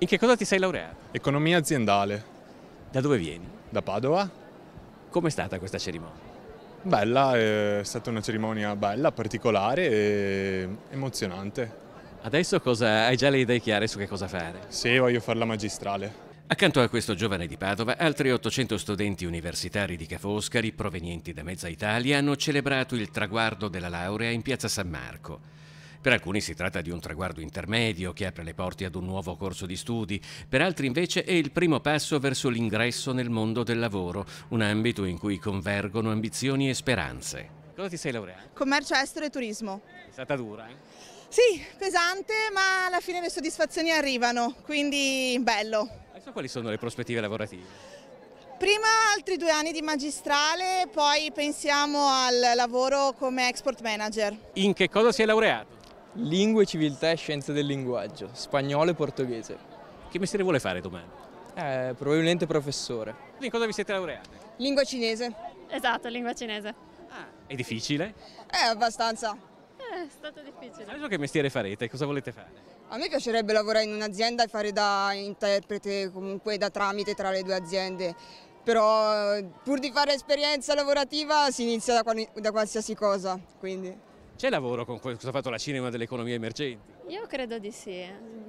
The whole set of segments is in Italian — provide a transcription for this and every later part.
In che cosa ti sei laureato? Economia aziendale. Da dove vieni? Da Padova. Com'è stata questa cerimonia? Bella, è stata una cerimonia bella, particolare e emozionante. Adesso cosa, hai già le idee chiare su che cosa fare? Sì, voglio fare la magistrale. Accanto a questo giovane di Padova, altri 800 studenti universitari di Cafoscari, provenienti da mezza Italia, hanno celebrato il traguardo della laurea in piazza San Marco. Per alcuni si tratta di un traguardo intermedio che apre le porte ad un nuovo corso di studi, per altri invece è il primo passo verso l'ingresso nel mondo del lavoro, un ambito in cui convergono ambizioni e speranze. Cosa ti sei laureata? Commercio estero e turismo. È stata dura, eh? Sì, pesante, ma alla fine le soddisfazioni arrivano, quindi bello. Adesso quali sono le prospettive lavorative? Prima altri due anni di magistrale, poi pensiamo al lavoro come export manager. In che cosa si è laureato? Lingue, civiltà e scienze del linguaggio, spagnolo e portoghese. Che mestiere vuole fare domani? Eh, probabilmente professore. In cosa vi siete laureati? Lingua cinese. Esatto, lingua cinese. Ah, è difficile? Eh, abbastanza. Eh, è stato difficile. Adesso che mestiere farete? Cosa volete fare? A me piacerebbe lavorare in un'azienda e fare da interprete, comunque da tramite tra le due aziende, però eh, pur di fare esperienza lavorativa si inizia da, da qualsiasi cosa, quindi. C'è lavoro con questo fatto la Cina delle economie emergenti? Io credo di sì,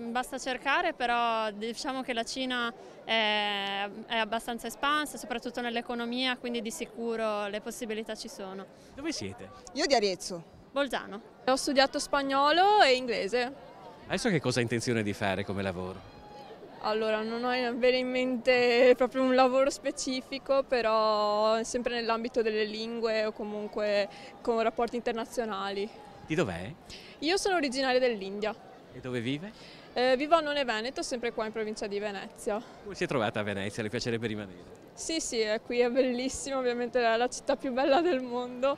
basta cercare però diciamo che la Cina è, è abbastanza espansa, soprattutto nell'economia, quindi di sicuro le possibilità ci sono. Dove siete? Io di Arezzo. Bolzano. Ho studiato spagnolo e inglese. Adesso che cosa hai intenzione di fare come lavoro? Allora, non ho bene in mente proprio un lavoro specifico, però sempre nell'ambito delle lingue o comunque con rapporti internazionali. Di dov'è? Io sono originaria dell'India. E dove vive? Eh, vivo a Nonne Veneto, sempre qua in provincia di Venezia. Come si è trovata a Venezia? Le piacerebbe rimanere? Sì, sì, è qui, è bellissimo, ovviamente è la città più bella del mondo.